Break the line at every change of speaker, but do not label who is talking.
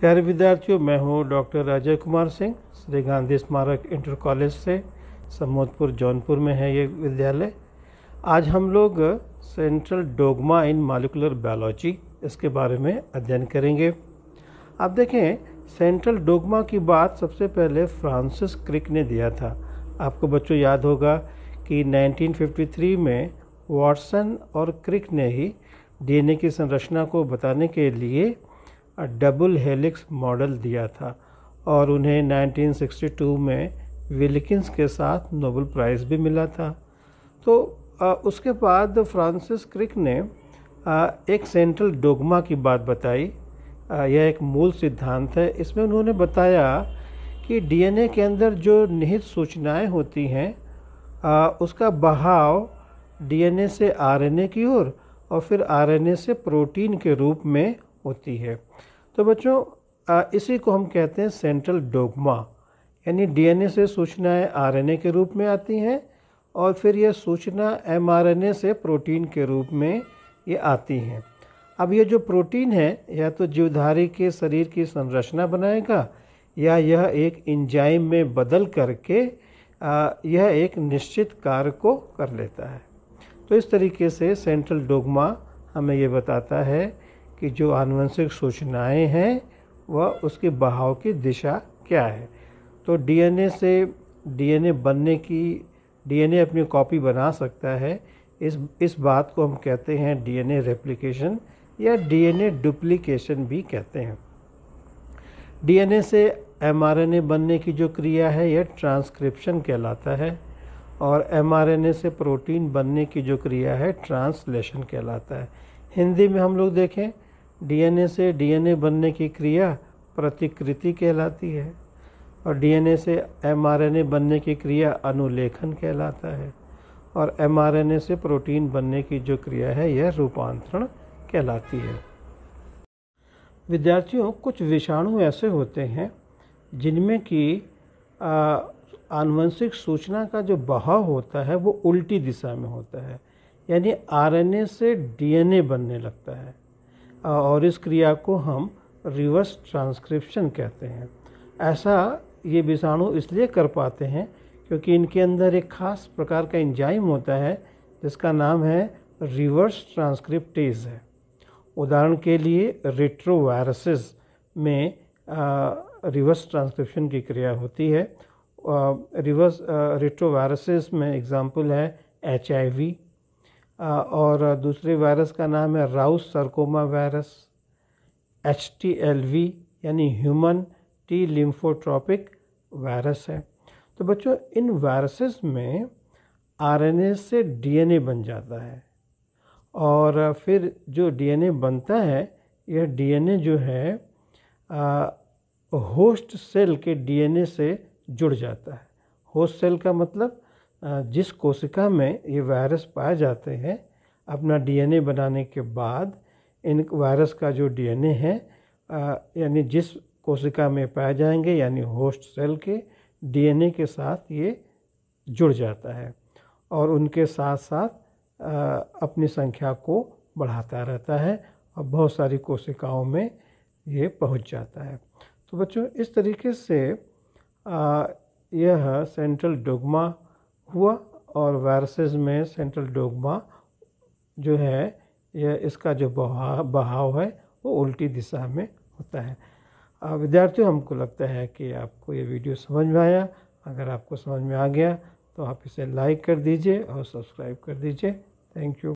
प्यारे विद्यार्थियों मैं हूँ डॉक्टर राजय कुमार सिंह श्री गांधी स्मारक इंटर कॉलेज से समोदपुर जौनपुर में है ये विद्यालय आज हम लोग central dogma in molecular biology इसके बारे में अध्ययन करेंगे आप देखें सेंट्रल डोगमा की बात सबसे पहले फ्रांसिस क्रिक ने दिया था आपको बच्चों याद होगा कि 1953 में वाटसन और क्रिक ने ही डीएनए की संरचना को बताने के लिए डबल हेलिक्स मॉडल दिया था और उन्हें 1962 में विल्किंस के साथ नोबल प्राइज़ भी मिला था तो उसके बाद फ्रांसिस क्रिक ने एक सेंट्रल डोगमा की बात बताई यह एक मूल सिद्धांत है इसमें उन्होंने बताया कि डीएनए के अंदर जो निहित सूचनाएं होती हैं उसका बहाव डीएनए से आरएनए की ओर और, और फिर आरएनए से प्रोटीन के रूप में होती है तो बच्चों इसी को हम कहते हैं सेंट्रल डोगमा यानी डीएनए से सूचनाएं आरएनए के रूप में आती हैं और फिर यह सूचना एमआरएनए से प्रोटीन के रूप में ये आती हैं अब ये जो प्रोटीन है या तो जीवधारी के शरीर की संरचना बनाएगा या यह एक इंजाइम में बदल करके यह एक निश्चित कार्य को कर लेता है तो इस तरीके से सेंट्रल डोगमा हमें ये बताता है कि जो आनुवंशिक सूचनाएं हैं वह उसके बहाव की दिशा क्या है तो डीएनए से डीएनए बनने की डीएनए अपनी कॉपी बना सकता है इस इस बात को हम कहते हैं डीएनए रेप्लिकेशन या डीएनए डुप्लीकेशन भी कहते हैं डीएनए से एमआरएनए बनने की जो क्रिया है यह ट्रांसक्रिप्शन कहलाता है और एमआरएनए से प्रोटीन बनने की जो क्रिया है ट्रांसलेशन कहलाता है हिंदी में हम लोग देखें डीएनए से डीएनए बनने की क्रिया प्रतिकृति कहलाती है और डीएनए से एमआरएनए बनने की क्रिया अनुलेखन कहलाता है और एमआरएनए से प्रोटीन बनने की जो क्रिया है यह रूपांतरण कहलाती है विद्यार्थियों कुछ विषाणु ऐसे होते हैं जिनमें कि आनुवंशिक सूचना का जो बहाव होता है वो उल्टी दिशा में होता है यानी आरएनए से डीएनए बनने लगता है और इस क्रिया को हम रिवर्स ट्रांसक्रिप्शन कहते हैं ऐसा ये विषाणु इसलिए कर पाते हैं क्योंकि इनके अंदर एक खास प्रकार का इंजाइम होता है जिसका नाम है रिवर्स ट्रांसक्रिप्टेज है उदाहरण के लिए रिट्रोवायरसेस में आ, रिवर्स ट्रांसक्रिप्शन की क्रिया होती है आ, रिवर्स रिट्रोवायरसेस में एग्जांपल है एच और दूसरे वायरस का नाम है Rous sarcoma virus H T L V यानी ह्यूमन टी लिम्फोट्रॉपिक वायरस है तो बच्चों इन वायरसेस में आरएनए से डीएनए बन जाता है और फिर जो डीएनए बनता है यह डीएनए जो है आ, होस्ट सेल के डीएनए से जुड़ जाता है होस्ट सेल का मतलब जिस कोशिका में ये वायरस पाए जाते हैं अपना डीएनए बनाने के बाद इन वायरस का जो डीएनए है यानी जिस कोशिका में पाए जाएंगे यानी होस्ट सेल के डीएनए के साथ ये जुड़ जाता है और उनके साथ साथ आ, अपनी संख्या को बढ़ाता रहता है और बहुत सारी कोशिकाओं में ये पहुंच जाता है तो बच्चों इस तरीके से आ, यह सेंट्रल डोगमा हुआ और वायरसेस में सेंट्रल डोगमा जो है यह इसका जो बहाव बहाव है वो उल्टी दिशा में होता है विद्यार्थियों हमको लगता है कि आपको ये वीडियो समझ में आया अगर आपको समझ में आ गया तो आप इसे लाइक कर दीजिए और सब्सक्राइब कर दीजिए थैंक यू